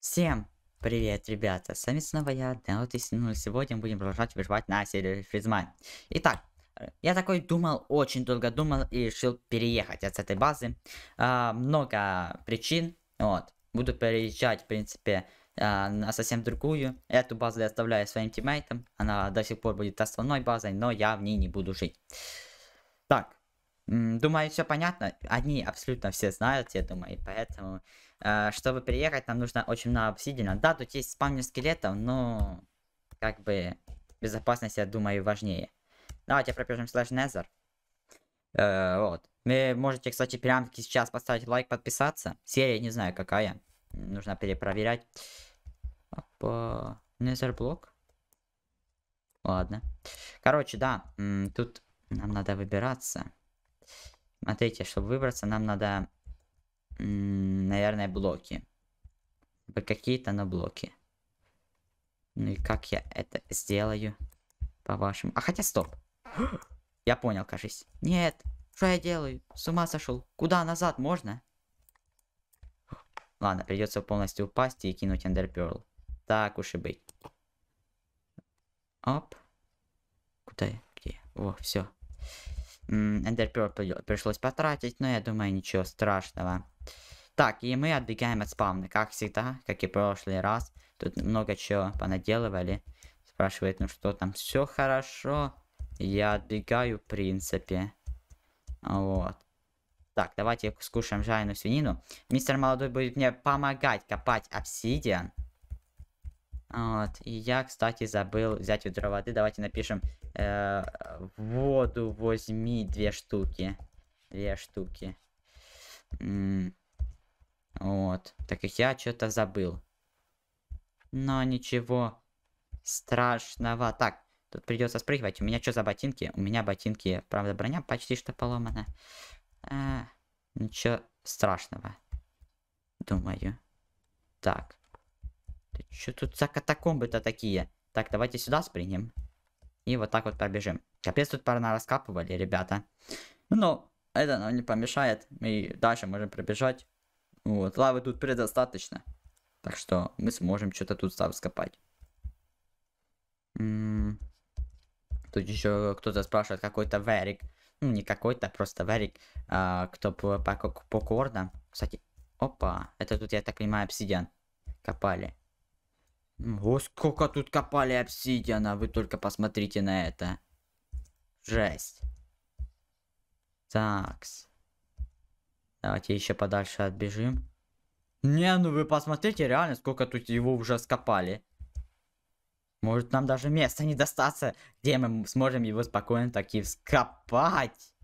Всем привет, ребята! С вами снова я, Данутисин, и сегодня будем продолжать выживать на сервере Фризмайн. Итак, э, я такой думал, очень долго думал и решил переехать от этой базы. А, много причин, вот. Буду переезжать, в принципе, а, на совсем другую. Эту базу я оставляю своим тиммейтам, она до сих пор будет основной базой, но я в ней не буду жить. Так, думаю, все понятно. Одни абсолютно все знают, я думаю, поэтому... Э, чтобы переехать, нам нужно очень много обсидиана. Да, тут есть спавнер скелетов, но... Как бы... Безопасность, я думаю, важнее. Давайте пропишем слэш Незер. Э, вот. Вы можете, кстати, прямо сейчас поставить лайк, подписаться. Серия не знаю какая. Нужно перепроверять. Опа. Незер блок. Ладно. Короче, да. Тут нам надо выбираться. Смотрите, чтобы выбраться, нам надо наверное, блоки. Какие-то на блоки. Ну и как я это сделаю? По-вашему. А хотя стоп. я понял, кажись. Нет. Что я делаю? С ума сошел. Куда назад можно? Ладно, придется полностью упасть и кинуть эндерперл. Так уж и быть. Оп. Куда я? Где? О, все. Эндерперл пришлось потратить, но я думаю, ничего страшного. Так, и мы отбегаем от спавна, как всегда, как и в прошлый раз. Тут много чего понаделывали. Спрашивает, ну что там, все хорошо. Я отбегаю, в принципе. Вот. Так, давайте скушаем жареную свинину. Мистер Молодой будет мне помогать копать обсидиан. Вот. И я, кстати, забыл взять ведро воды. Давайте напишем э, воду возьми две штуки. Две штуки. М вот. Так как я что-то забыл. Но ничего страшного. Так, тут придется спрыгивать. У меня что за ботинки? У меня ботинки, правда, броня почти что поломана. А, ничего страшного. Думаю. Так. что тут за катакомбы-то такие? Так, давайте сюда спринем. И вот так вот пробежим. Капец, тут парно раскапывали, ребята. Ну, это нам не помешает. Мы дальше можем пробежать. Вот, лавы тут предостаточно. Так что мы сможем что-то тут сам скопать. М м-м. -м тут еще кто-то спрашивает, какой-то верик. Ну, не какой-то, а просто верик. А, кто по, по, по кордам. Кстати, опа, это тут, я так понимаю, обсидиан. Копали. О, сколько тут копали обсидиана, вы только посмотрите на это. Жесть. Такс. Давайте еще подальше отбежим. Не, ну вы посмотрите реально, сколько тут его уже скопали. Может нам даже места не достаться, где мы сможем его спокойно таки вскопать.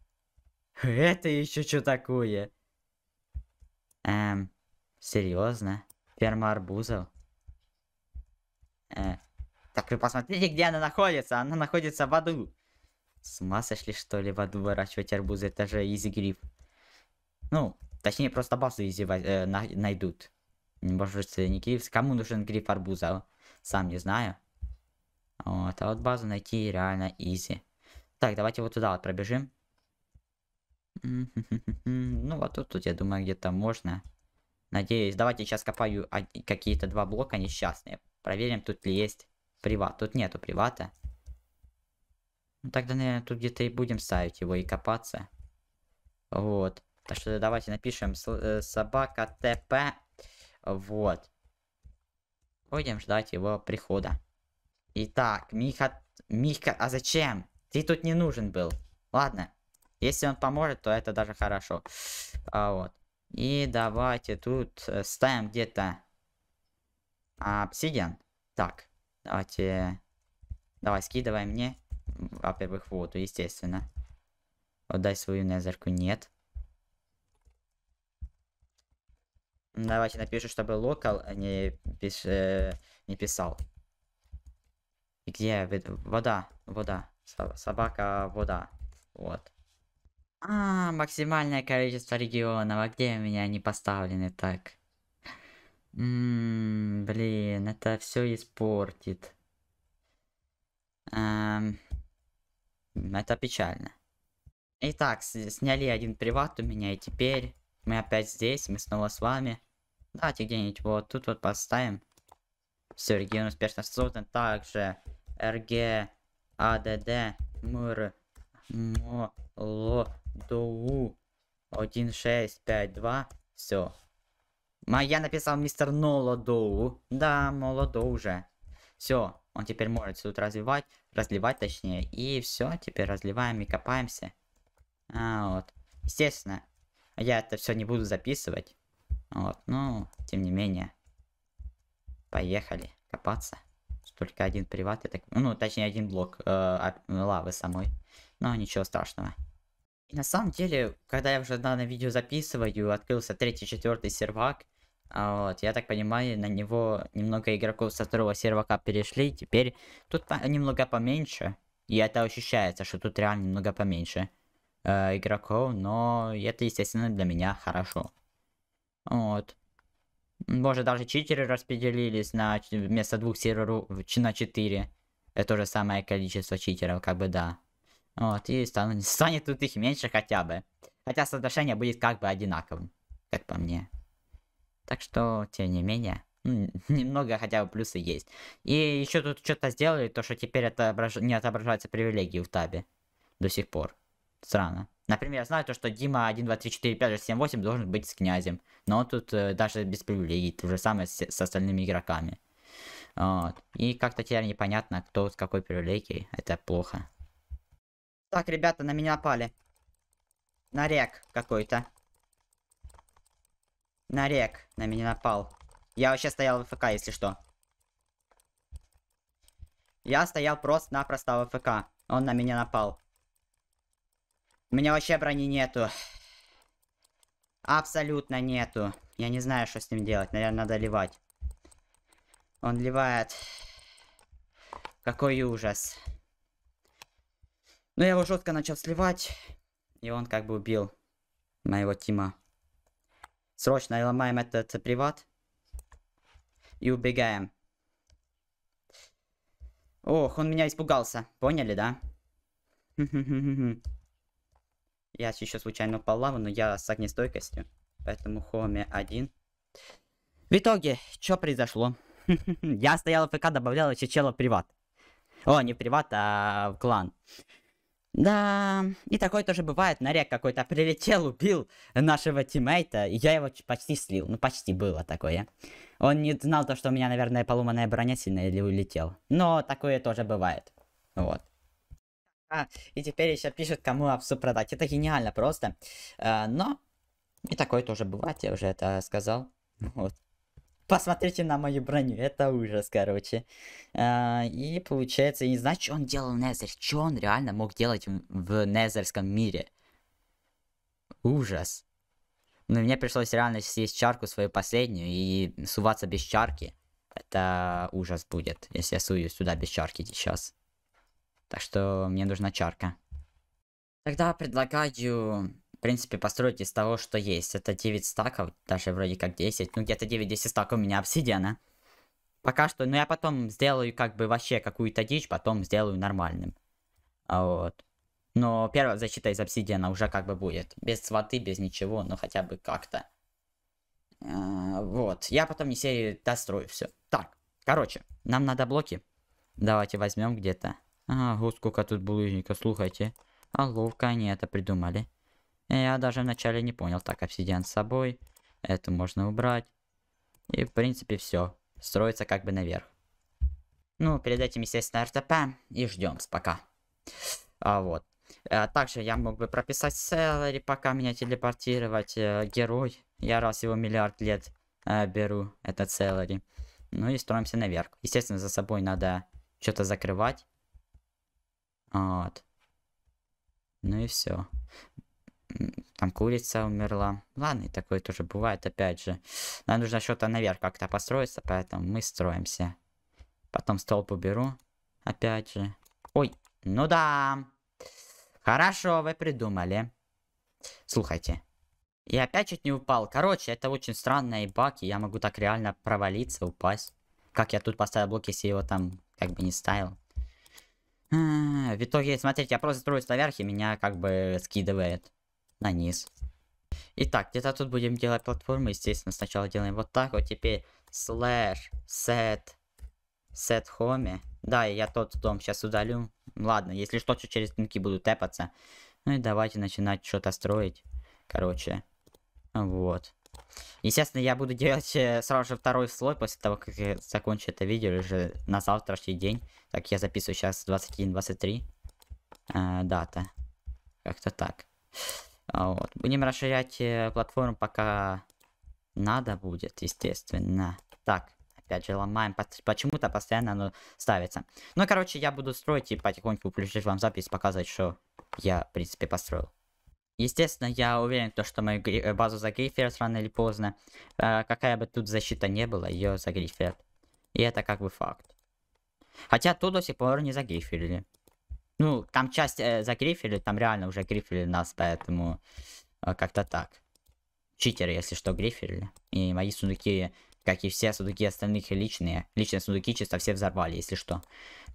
Это еще что такое? Эм, серьезно? Ферма арбузов? Э, так вы посмотрите, где она находится. Она находится в аду. С ума сошли что ли в аду выращивать арбузы? Это же изи гриф. Ну, точнее, просто базу изи э, на найдут. Может, не Киевск. Кому нужен гриф арбуза? Сам не знаю. Вот, а вот базу найти реально изи. Так, давайте вот туда вот пробежим. Ну, вот тут, тут я думаю, где-то можно. Надеюсь. Давайте сейчас копаю какие-то два блока несчастные. Проверим, тут ли есть приват. Тут нету привата. Ну, тогда, наверное, тут где-то и будем ставить его и копаться. Вот. Так что давайте напишем э, собака ТП. Вот. Будем ждать его прихода. Итак, Миха... Миха, а зачем? Ты тут не нужен был. Ладно. Если он поможет, то это даже хорошо. А вот. И давайте тут э, ставим где-то обсидиан. Так, давайте... Давай, скидывай мне, во-первых, воду, естественно. Отдай свою незерку. Нет. Давайте напишу, чтобы локал не, пис э, не писал. И где вода? Вода. Собака, вода. Вот. А, максимальное количество регионов. А где у меня они поставлены так? М м-м, -м, блин, это все испортит. Эм, это печально. Итак, сняли один приват у меня, и теперь мы опять здесь, мы снова с вами. Давайте где-нибудь вот тут вот поставим. Все, регион успешно создан. Также РГ, АДД, МР, МОЛОДУ, 1652. Все. А я написал мистер Нолодоу. Да, молодо уже. Все, он теперь может тут развивать, разливать точнее. И все, теперь разливаем и копаемся. А, вот. Естественно, я это все не буду записывать. Вот, но тем не менее. Поехали копаться. Только один приват, я так... Ну, точнее, один блок э, а, лавы самой. Но ничего страшного. И на самом деле, когда я уже данное видео записываю, открылся третий-четвертый сервак. А, вот, я так понимаю, на него немного игроков со второго сервака перешли. Теперь тут по немного поменьше. И это ощущается, что тут реально немного поменьше э, игроков. Но это, естественно, для меня хорошо. Вот. может даже читеры распределились на вместо двух серверов на 4. Это то же самое количество читеров, как бы да. Вот, и станет, станет тут их меньше хотя бы. Хотя соотношение будет как бы одинаковым, как по мне. Так что, тем не менее, немного хотя бы плюсы есть. И еще тут что-то сделали, то что теперь отображ... не отображаются привилегии в табе до сих пор. Странно. Например, я знаю то, что Дима 1, 2, 3, 4, 5, 6, 7, 8 должен быть с князем. Но он тут э, даже без привилегий, то же самое с, с остальными игроками. Вот. И как-то теперь непонятно, кто с какой привилегией. Это плохо. Так, ребята, на меня напали. Нарек какой-то. Нарек на меня напал. Я вообще стоял в ФК, если что. Я стоял просто-напросто в ФК. Он на меня напал. У меня вообще брони нету. Абсолютно нету. Я не знаю, что с ним делать. Наверное, надо ливать. Он ливает. Какой ужас. Но ну, я его жестко начал сливать. И он как бы убил моего Тима. Срочно ломаем этот приват. И убегаем. Ох, он меня испугался. Поняли, да? Я еще случайно упал но я с огнестойкостью. Поэтому хоми один. В итоге, что произошло? я стоял в ПК, добавлял чечела приват. О, не приват, а в клан. Да, и такое тоже бывает. Нарек какой-то прилетел, убил нашего тиммейта. И я его почти слил. Ну, почти было такое. Он не знал то, что у меня, наверное, поломанная броня сильно или улетел. Но такое тоже бывает. Вот. А, и теперь еще пишут, кому овцу а, продать. Это гениально просто. А, но и такое тоже бывает, я уже это сказал. Вот. Посмотрите на мою броню, это ужас, короче. А, и получается, я не знаю, что он делал в Незер, что он реально мог делать в, в Незерском мире. Ужас. Но мне пришлось реально съесть чарку свою последнюю и суваться без чарки. Это ужас будет, если я суюсь сюда без чарки сейчас. Так что мне нужна чарка. Тогда предлагаю, в принципе, построить из того, что есть. Это 9 стаков, даже вроде как 10. Ну, где-то 9-10 стаков у меня обсидиана. Пока что, но я потом сделаю как бы вообще какую-то дичь, потом сделаю нормальным. А вот. Но первая защита из обсидиана уже как бы будет. Без воды, без ничего, но хотя бы как-то. А, вот. Я потом не серии дострою все. Так, короче, нам надо блоки. Давайте возьмем где-то. Ага, вот сколько тут булыжника, слухайте. А ловко они это придумали. Я даже вначале не понял. Так, обсидиан с собой. Это можно убрать. И, в принципе, все. Строится как бы наверх. Ну, перед этим, естественно, РТП. И ждем пока. А вот. А, также я мог бы прописать селлери, пока меня телепортировать. Э, герой. Я раз его миллиард лет э, беру, этот селлери. Ну и строимся наверх. Естественно, за собой надо что-то закрывать. Вот. Ну и все. Там курица умерла. Ладно, и такое тоже бывает, опять же. Нам нужно что-то наверх как-то построиться, поэтому мы строимся. Потом столб уберу. Опять же. Ой, ну да. Хорошо, вы придумали. Слухайте. Я опять чуть не упал. Короче, это очень странные баки. Я могу так реально провалиться, упасть. Как я тут поставил блок, если его там как бы не ставил в итоге, смотрите, я просто строюсь наверх, и меня как бы скидывает на низ. Итак, где-то тут будем делать платформы. Естественно, сначала делаем вот так вот. Теперь слэш set set home. Да, я тот дом сейчас удалю. Ладно, если что, то через тынки буду тэпаться. Ну и давайте начинать что-то строить. Короче, вот. Естественно, я буду делать э, сразу же второй слой после того, как я закончу это видео, или же на завтрашний день. Так, я записываю сейчас 21-23. Э, дата. Как-то так. А, вот. Будем расширять э, платформу, пока надо будет, естественно. Так, опять же, ломаем. Почему-то постоянно оно ставится. Ну, короче, я буду строить и потихоньку включить вам запись, показывать, что я, в принципе, построил. Естественно, я уверен, то, что мою базу загриферят рано или поздно. А, какая бы тут защита не была, ее загриферят. И это как бы факт. Хотя тут до сих пор не загриферили. Ну, там часть э, загрифили, там реально уже грифили нас, поэтому э, как-то так. Читеры, если что, грифили. И мои сундуки, как и все сундуки остальных личные, личные сундуки чисто все взорвали, если что.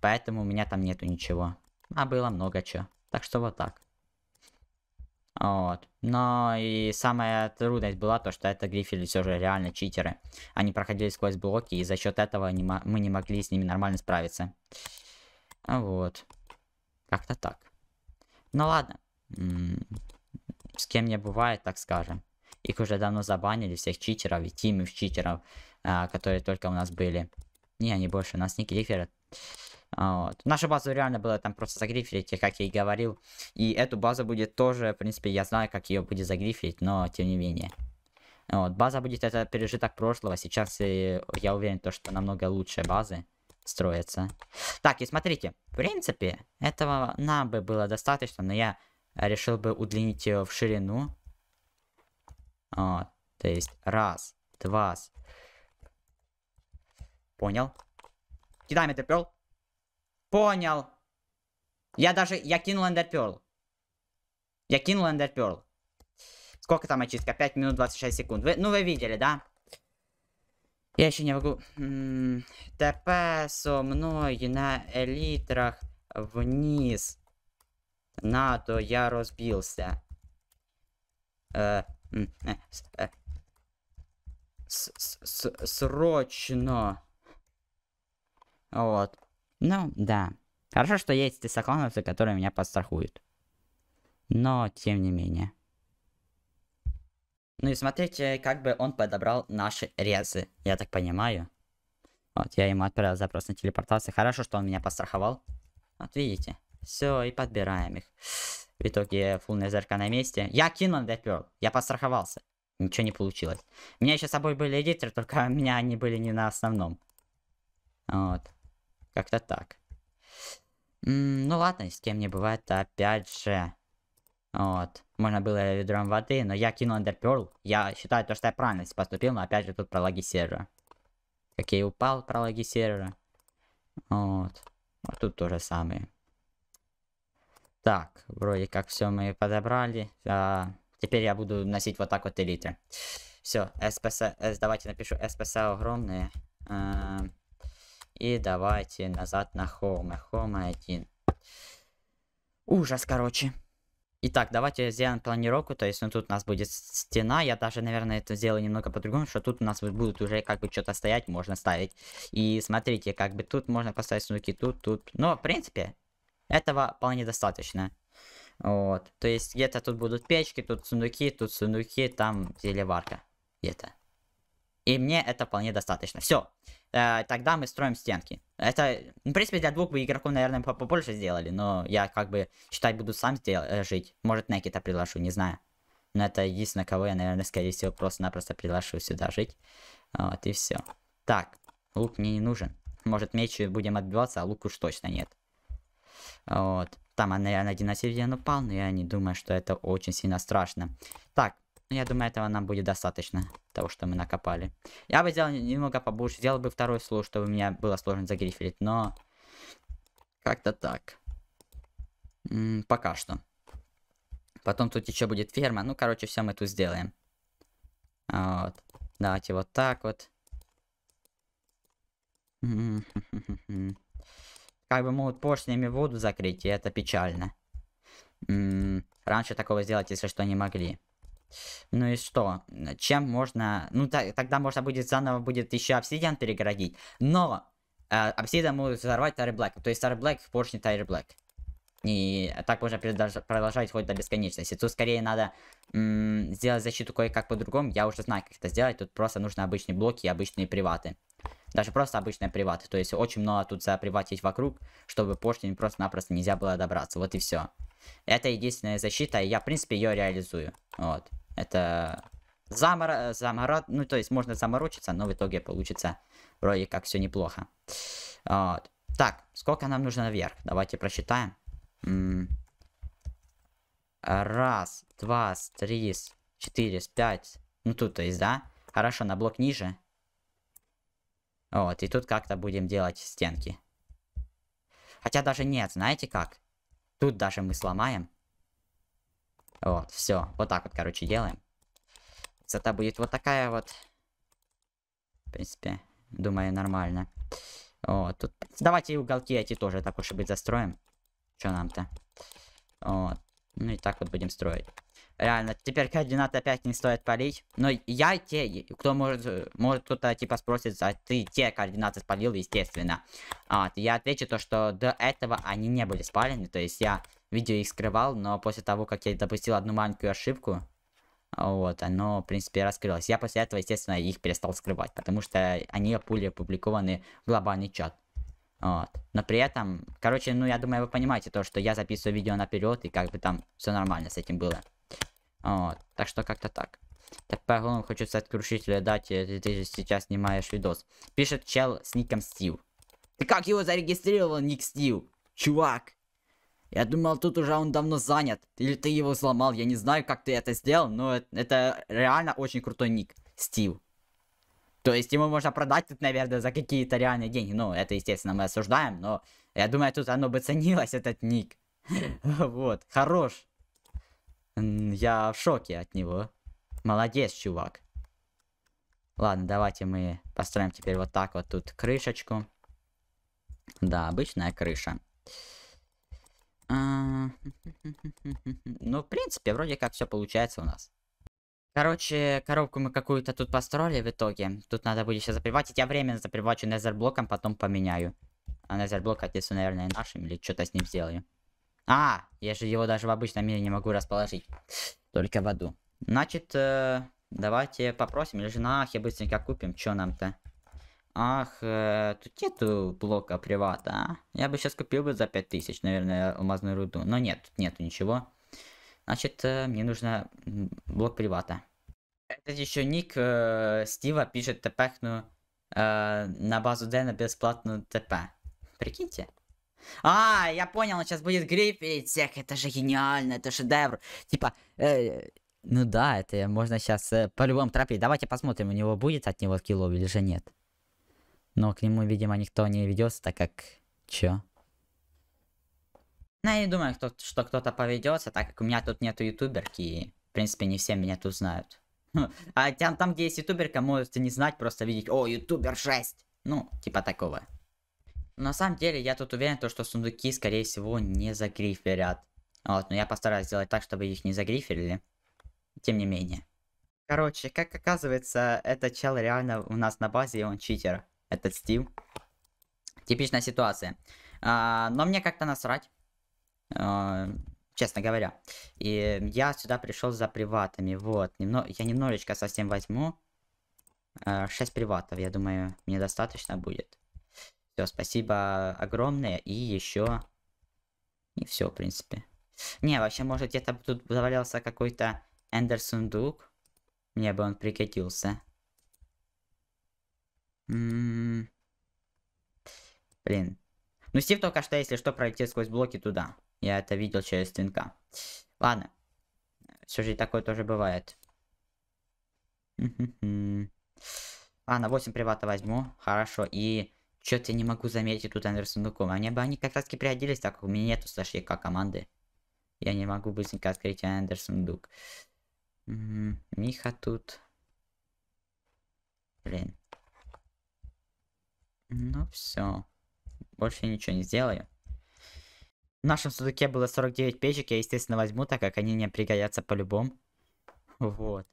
Поэтому у меня там нету ничего. А было много чего. Так что вот так. Вот. Но и самая трудность была то, что это грифели все же реально читеры. Они проходили сквозь блоки, и за счет этого не мы не могли с ними нормально справиться. Вот. Как-то так. Ну ладно. С кем не бывает, так скажем. Их уже давно забанили, всех читеров и тимов читеров, а, которые только у нас были. Не, они больше у нас не гриферы. А, вот. Наша база реально была там просто загриферить, как я и говорил. И эту базу будет тоже, в принципе, я знаю, как ее будет загриферить, но тем не менее. А, вот. База будет это пережиток прошлого. Сейчас э, я уверен, то, что намного лучше базы строятся. Так, и смотрите. В принципе, этого нам бы было достаточно, но я решил бы удлинить ее в ширину. Вот. А, то есть, раз, два. Понял. Кидаем это пёл. Понял. Я даже... Я кинул Эндер Я кинул Эндер Сколько там очистка? 5 минут 26 секунд. Вы, ну, вы видели, да? Я еще не могу... М м-м, -м ТП со мной на элитрах вниз. На, то я разбился. Э, э, э, срочно. Вот. Ну, да. Хорошо, что есть тесоклановцы, которые меня подстрахуют. Но, тем не менее. Ну и смотрите, как бы он подобрал наши резы, я так понимаю. Вот, я ему отправил запрос на телепортацию. Хорошо, что он меня подстраховал. Вот, видите. Все, и подбираем их. В итоге, фул зерка на месте. Я кинул допер. Я подстраховался. Ничего не получилось. У меня еще с собой были эдиторы, только у меня они были не на основном. Вот. Как-то так. М -м, ну ладно, с кем не бывает, опять же. Вот. Можно было ведром воды, но я кинул Ender Я считаю то, что я правильно поступил, но опять же тут пролаги сервера. Как я и упал, пролаги сервера. Вот. А тут то же самое. Так, вроде как все мы подобрали. А, теперь я буду носить вот так вот элиты. Все, СПС, давайте напишу СПС огромные. А, и давайте назад на Хорма. Хорма 1. Ужас, короче. Итак, давайте сделаем планировку, то есть ну, тут у нас будет стена, я даже, наверное, это сделаю немного по-другому, что тут у нас будут уже как бы что-то стоять, можно ставить. И смотрите, как бы тут можно поставить сундуки, тут, тут. Но, в принципе, этого вполне достаточно. Вот, то есть где-то тут будут печки, тут сундуки, тут сундуки, там зелеварка где-то. И мне это вполне достаточно. Все э, тогда мы строим стенки. Это, ну, в принципе, для двух бы игроков, наверное, побольше сделали, но я как бы, считать буду сам э, жить. Может, Некита приглашу, не знаю. Но это единственное, кого я, наверное, скорее всего, просто-напросто приглашу сюда жить. Вот, и все. Так, лук мне не нужен. Может, меч будем отбиваться, а лук уж точно нет. Вот. Там, наверное, один на упал, но я не думаю, что это очень сильно страшно. Так, ну, я думаю, этого нам будет достаточно, того, что мы накопали. Я бы сделал немного побольше, сделал бы второй слой, чтобы у меня было сложно загрифелить, но... Как-то так. М -м, пока что. Потом тут еще будет ферма, ну, короче, все мы тут сделаем. Вот. Давайте вот так вот. Как бы могут поршнями воду закрыть, и это печально. Раньше такого сделать, если что, не могли. Ну и что? Чем можно... Ну, так, тогда можно будет заново будет еще обсидиан перегородить. Но э, обсидиан могут взорвать Тайр Блэк. То есть Тайр Блэк поршнет Тайр Блэк. И так можно продолжать хоть до бесконечности. Тут скорее надо сделать защиту кое-как по-другому. Я уже знаю, как это сделать. Тут просто нужно обычные блоки и обычные приваты. Даже просто обычные приваты. То есть очень много тут заприватить вокруг, чтобы поршни просто-напросто нельзя было добраться. Вот и все. Это единственная защита, и я, в принципе, ее реализую. Вот. Это замор... Э, заморот... Ну, то есть можно заморочиться, но в итоге получится вроде как все неплохо. Вот. Так, сколько нам нужно наверх? Давайте просчитаем. Раз, два, три, четыре, пять. Ну, тут то есть, да? Хорошо, на блок ниже. Вот, и тут как-то будем делать стенки. Хотя даже нет, знаете как? Тут даже мы сломаем. Вот, все. Вот так вот, короче, делаем. Высота будет вот такая вот. В принципе, думаю, нормально. Вот, тут... Давайте уголки эти тоже так уж и быть застроим. Что нам-то? Вот. Ну и так вот будем строить. Реально, теперь координаты опять не стоит полить. Но я те, кто может, может кто-то типа спросит, а ты те координаты спалил, естественно. Вот, я отвечу то, что до этого они не были спалены. То есть я видео их скрывал, но после того, как я допустил одну маленькую ошибку, вот, оно, в принципе, раскрылось. Я после этого, естественно, их перестал скрывать, потому что они пули опубликованы в глобальный чат. Вот. Но при этом, короче, ну, я думаю, вы понимаете то, что я записываю видео наперед, и как бы там все нормально с этим было. Вот. Так что как-то так. Так, по-моему, хочу стать крушителем, да, э, ты, ты сейчас снимаешь видос. Пишет чел с ником Стив. Ты как его зарегистрировал, ник Стив? Чувак, я думал, тут уже он давно занят. Или ты его взломал. Я не знаю, как ты это сделал, но э, это реально очень крутой ник. Стив. То есть ему можно продать тут, наверное, за какие-то реальные деньги. Ну, это, естественно, мы осуждаем, но я думаю, тут оно бы ценилось, этот ник. Вот, хорош. Я в шоке от него. Молодец, чувак. Ладно, давайте мы построим теперь вот так вот тут крышечку. Да, обычная крыша. Ну, в принципе, вроде как все получается у нас. Короче, коробку мы какую-то тут построили в итоге. Тут надо будет сейчас заприватить. Я временно запривачу незерблоком, потом поменяю. А незерблок отнесу, наверное, нашим или что-то с ним сделаю. А, я же его даже в обычном мире не могу расположить. Только в аду. Значит, э, давайте попросим, или же нахе быстренько купим, что нам-то. Ах, э, тут нету блока привата, а? Я бы сейчас купил бы за 5000, наверное, алмазную руду. Но нет, тут нету ничего. Значит, э, мне нужно блок привата. Этот еще ник э, Стива пишет тпхну э, на базу Дэна бесплатно тп. Прикиньте. А, я понял, он сейчас будет грифить всех, это же гениально, это шедевр. Типа, э, ну да, это можно сейчас э, по-любому трапить. Давайте посмотрим, у него будет от него кило или же нет. Но к нему, видимо, никто не ведется, так как... Чё? Ну, я не думаю, кто что кто-то поведется, так как у меня тут нету ютуберки, и, в принципе, не все меня тут знают. А там, там, где есть ютуберка, можете не знать, просто видеть, о, ютубер 6. Ну, типа такого. на самом деле, я тут уверен, то, что сундуки, скорее всего, не загриферят. Вот, но я постараюсь сделать так, чтобы их не загриферили. Тем не менее. Короче, как оказывается, этот чел реально у нас на базе, и он читер этот Стив. Типичная ситуация. А, но мне как-то насрать. А, честно говоря. И я сюда пришел за приватами. Вот. Немно... Я немножечко совсем возьму. А, 6 приватов, я думаю, мне достаточно будет. Все, спасибо огромное. И еще... И все, в принципе. Не, вообще, может, где-то тут завалялся какой-то Эндерсон Дук. Мне бы он пригодился. М-м-м. Блин. Ну, Стив только что, если что, пройти сквозь блоки туда. Я это видел через твинка. Ладно. Все же такое тоже бывает. Ладно, 8 привата возьму. Хорошо. И что-то я не могу заметить тут Андерсон они бы они как раз таки пригодились, так как у меня нету слэшника команды. Я не могу быстренько открыть Андерсон Миха тут. Блин. Ну, все. Больше ничего не сделаю. В нашем сундуке было 49 печек, я, естественно, возьму, так как они мне пригодятся по-любому. Вот.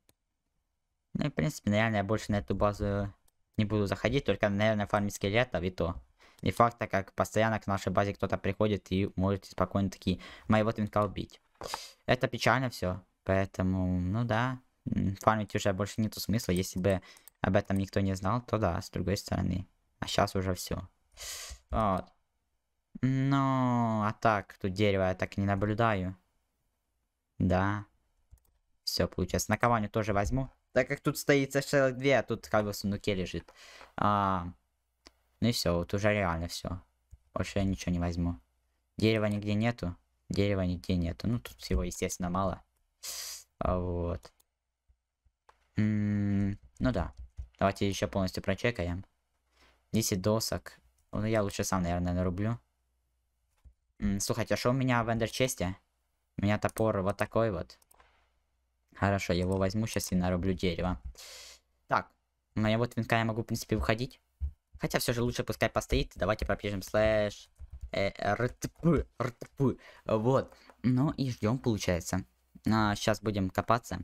Ну и, в принципе, наверное, я больше на эту базу не буду заходить, только, наверное, фармить скелетов а и то. Не факт, так как постоянно к нашей базе кто-то приходит и можете спокойно такие моего твинка убить. Это печально все, поэтому, ну да, фармить уже больше нету смысла, если бы об этом никто не знал, то да, с другой стороны. А сейчас уже все. Вот. ну а так, тут дерево я так и не наблюдаю. Да. Все, получается. Наковальню тоже возьму. Так как тут стоит целых две, а тут как бы в сундуке лежит. А, ну и все, вот уже реально все. Больше я ничего не возьму. Дерева нигде нету. Дерева нигде нету. Ну, тут всего, естественно, мало. вот. М -м ну да. Давайте еще полностью прочекаем. 10 досок. Ну, я лучше сам, наверное, нарублю. Слушайте, а что у меня в эндерчесте? У меня топор вот такой вот. Хорошо, его возьму сейчас и нарублю дерево. Так, у меня вот винка я могу, в принципе, выходить. Хотя все же лучше пускай постоит. Давайте пропишем слэш э, ртп, ртп. Вот. Ну и ждем, получается. Ну, а, сейчас будем копаться.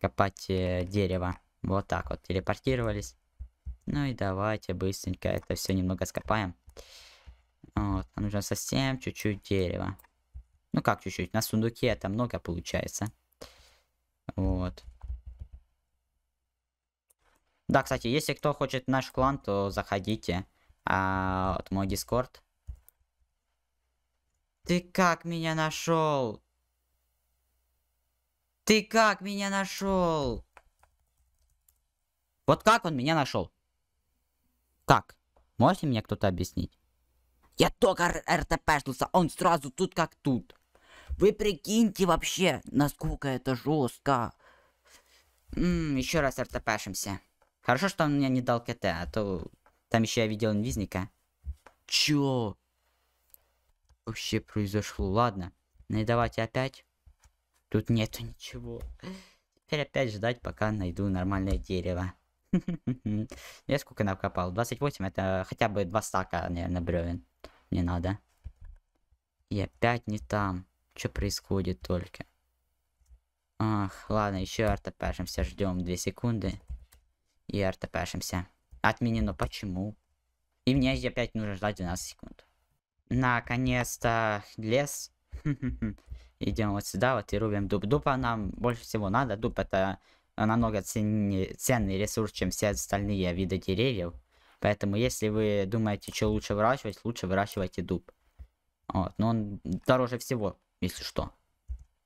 Копать э, дерево. Вот так вот. Телепортировались. Ну и давайте быстренько это все немного скопаем. Вот, нам нужно совсем чуть-чуть дерева. Ну как чуть-чуть, на сундуке это много получается. Вот. Да, кстати, если кто хочет наш клан, то заходите. А, вот мой дискорд. Ты как меня нашел? Ты как меня нашел? Вот как он меня нашел? Так, можете мне кто-то объяснить? Я только РТПшнулся, он сразу тут как тут. Вы прикиньте вообще, насколько это жестко. Ммм, еще раз РТПшимся. Хорошо, что он мне не дал КТ, а то там еще я видел инвизника. Чё? Вообще произошло, ладно. Ну и давайте опять. Тут нету ничего. Теперь опять ждать, пока найду нормальное дерево. Я сколько накопал? 28, это хотя бы 2 стака, наверное, бревен. Не надо. И опять не там. Что происходит только? Ах, ладно, еще артопашимся, ждем 2 секунды. И артопашимся. Отменено, почему? И мне опять нужно ждать 12 секунд. Наконец-то лес. Идем вот сюда, вот и рубим дуб. Дуба нам больше всего надо. Дуб это Э, намного ценнее, ценный ресурс, чем все остальные виды деревьев. Поэтому, если вы думаете, что лучше выращивать, лучше выращивайте дуб. Вот, но он дороже всего, если что.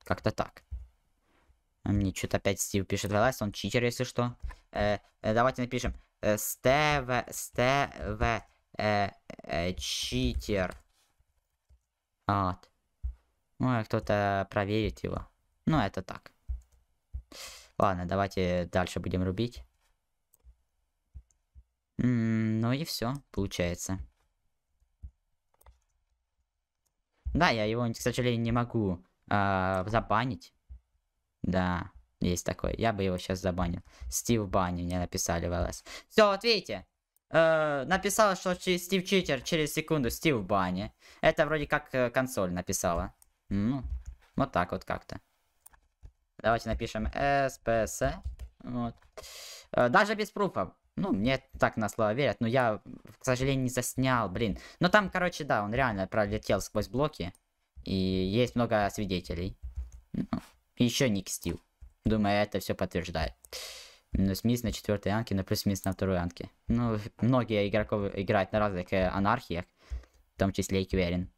Как-то так. Мне что-то опять Стив пишет ВЛС, он читер, если что. Э, э давайте напишем. Э, ств, э, э, читер. Вот. Ну, а кто-то проверит его. Ну, это так. Ладно, давайте дальше будем рубить. М -м, ну и все, получается. Да, я его, к сожалению, не могу э, забанить. Да, есть такой. Я бы его сейчас забанил. Стив Банни мне написали в ЛС. Все, вот видите. Э, написала, что Стив Читер через секунду. Стив Банни. Это вроде как э, консоль написала. Ну, вот так вот как-то. Давайте напишем SPS. Вот. Э, даже без пруфов. Ну, мне так на слово верят, но я, к сожалению, не заснял, блин. Но там, короче, да, он реально пролетел сквозь блоки. И есть много свидетелей. Ну, еще Ник стил, Думаю, это все подтверждает. Ну, смис на четвертой анке, ну, плюс мисс на второй анке. Ну, многие игроков играют на разных э, анархиях, в том числе и Кверин.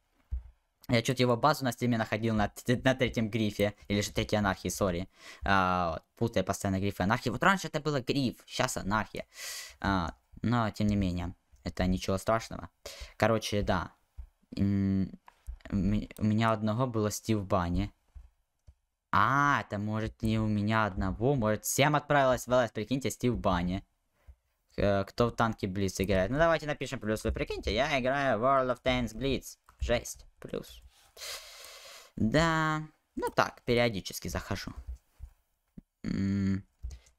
Я что-то его базу на стиме находил на, на третьем грифе. Или же третьей анархии, сори. А, путаю постоянно грифы анархии. Вот раньше это было гриф, сейчас анархия. А, но, тем не менее, это ничего страшного. Короче, да. У меня одного было Стив Банни. А, это может не у меня одного, может всем отправилась в ЛС, прикиньте, Стив Банни. Кто в танке Блиц играет? Ну давайте напишем плюс, вы прикиньте, я играю в World of Tanks Blitz. Жесть. Плюс. Да. Ну так, периодически захожу. М -м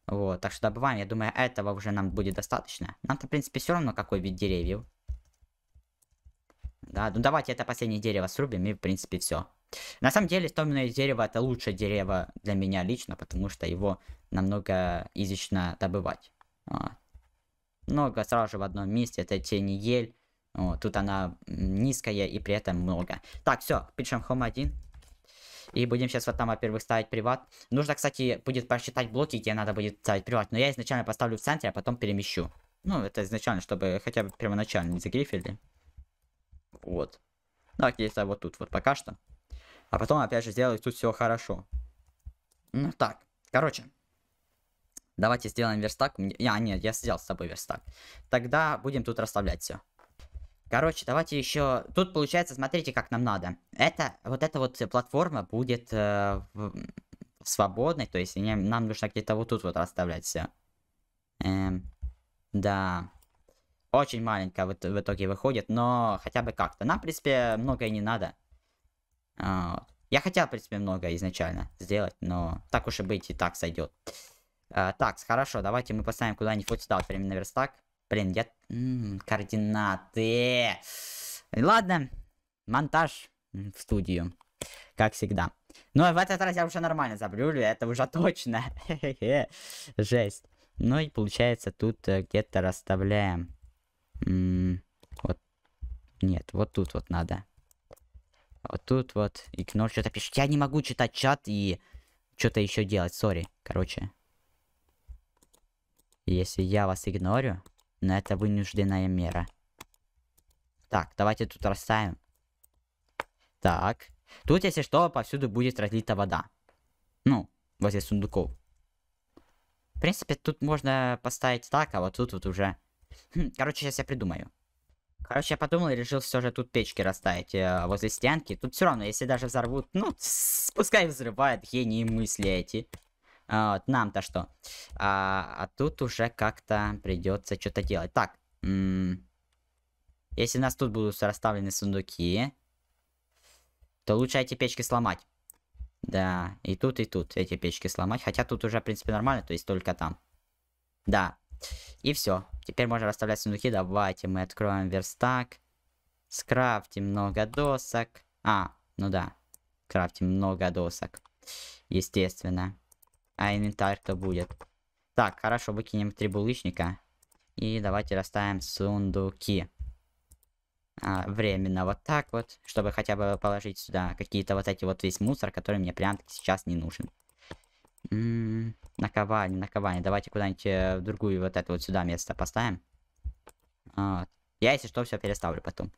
вот, так что добываем. Я думаю, этого уже нам будет достаточно. Нам-то, в принципе, все равно, какой вид деревьев. Да, ну давайте это последнее дерево срубим, и, в принципе, все. На самом деле, стомное дерево это лучшее дерево для меня лично, потому что его намного изично добывать. Вот. А, много сразу же в одном месте. Это тени ель, вот, тут она низкая и при этом много. Так, все, пишем home 1. И будем сейчас вот там, во-первых, ставить приват. Нужно, кстати, будет посчитать блоки, где надо будет ставить приват. Но я изначально поставлю в центре, а потом перемещу. Ну, это изначально, чтобы хотя бы первоначально не загрифили. Вот. Так, ну, если вот тут вот пока что. А потом, опять же, сделаю тут все хорошо. Ну, так. Короче. Давайте сделаем верстак. Я а, нет, я сделал с собой верстак. Тогда будем тут расставлять все. Короче, давайте еще... Тут получается, смотрите, как нам надо. Это, вот эта вот платформа будет э, свободной, то есть не, нам нужно где-то вот тут вот расставлять все. Эм, да. Очень маленько в, в итоге выходит, но хотя бы как-то. Нам, в принципе, многое не надо. Э, я хотел, в принципе, много изначально сделать, но так уж и быть, и так сойдет. Э, а, так, хорошо, давайте мы поставим куда-нибудь вот сюда, вот, временно верстак. Блин, я... координаты. Э, ладно. Монтаж в студию. Как всегда. Но в этот раз я уже нормально заблюлю, это уже точно. Жесть. Ну и получается тут э, где-то расставляем. вот. Нет, вот тут вот надо. Вот тут вот. И Кнор что-то пишет. Я не могу читать чат и что-то еще делать. Сори. Короче. Если я вас игнорю, но это вынужденная мера. Так, давайте тут расставим. Так. Тут, если что, повсюду будет разлита вода. Ну, возле сундуков. В принципе, тут можно поставить так, а вот тут вот уже... Хм, короче, сейчас я придумаю. Короче, я подумал и решил все же тут печки расставить э, возле стенки. Тут все равно, если даже взорвут, ну, пускай взрывают гении мысли эти. А, вот, нам-то что? А, а тут уже как-то придется что-то делать. Так. Если у нас тут будут расставлены сундуки, то лучше эти печки сломать. Да, и тут, и тут эти печки сломать. Хотя тут уже, в принципе, нормально, то есть только там. Да. И все. Теперь можно расставлять сундуки. Давайте мы откроем верстак. Скрафтим много досок. А, ну да. Крафтим много досок. Естественно. А инвентарь-то будет. Так, хорошо, выкинем три булыжника. И давайте расставим сундуки. А, временно вот так вот, чтобы хотя бы положить сюда какие-то вот эти вот весь мусор, который мне прям сейчас не нужен. М м-м, -м, наковальня, наковальня. Давайте куда-нибудь э, в другую вот это вот сюда место поставим. Вот. Я, если что, все переставлю потом.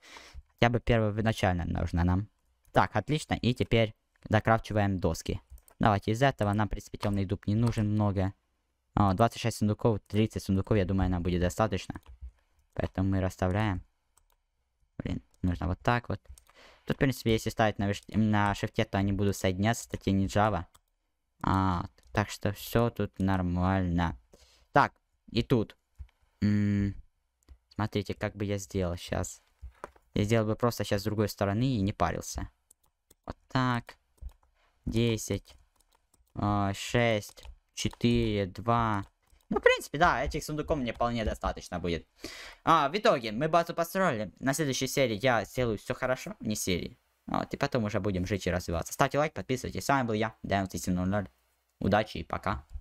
Хотя бы первоначально нужно нам. Так, отлично. И теперь докрафчиваем доски. Давайте из этого нам прицветенный дуб не нужен много. О, а, 26 сундуков, 30 сундуков, я думаю, нам будет достаточно. Поэтому мы расставляем. Блин, нужно вот так вот. Тут, в принципе, если ставить на, на шифте, то они будут соединяться, статья не Java. А, так что все тут нормально. Так, и тут. М м-м, -м смотрите, как бы я сделал сейчас. Я сделал бы просто сейчас с другой стороны и не парился. Вот так. 10. 6, 4, 2... Ну, в принципе, да, этих сундуков мне вполне достаточно будет. А, в итоге, мы базу построили. На следующей серии я сделаю все хорошо, не серии. Вот, и потом уже будем жить и развиваться. Ставьте лайк, подписывайтесь. С вами был я, Дэн 00. Удачи и пока.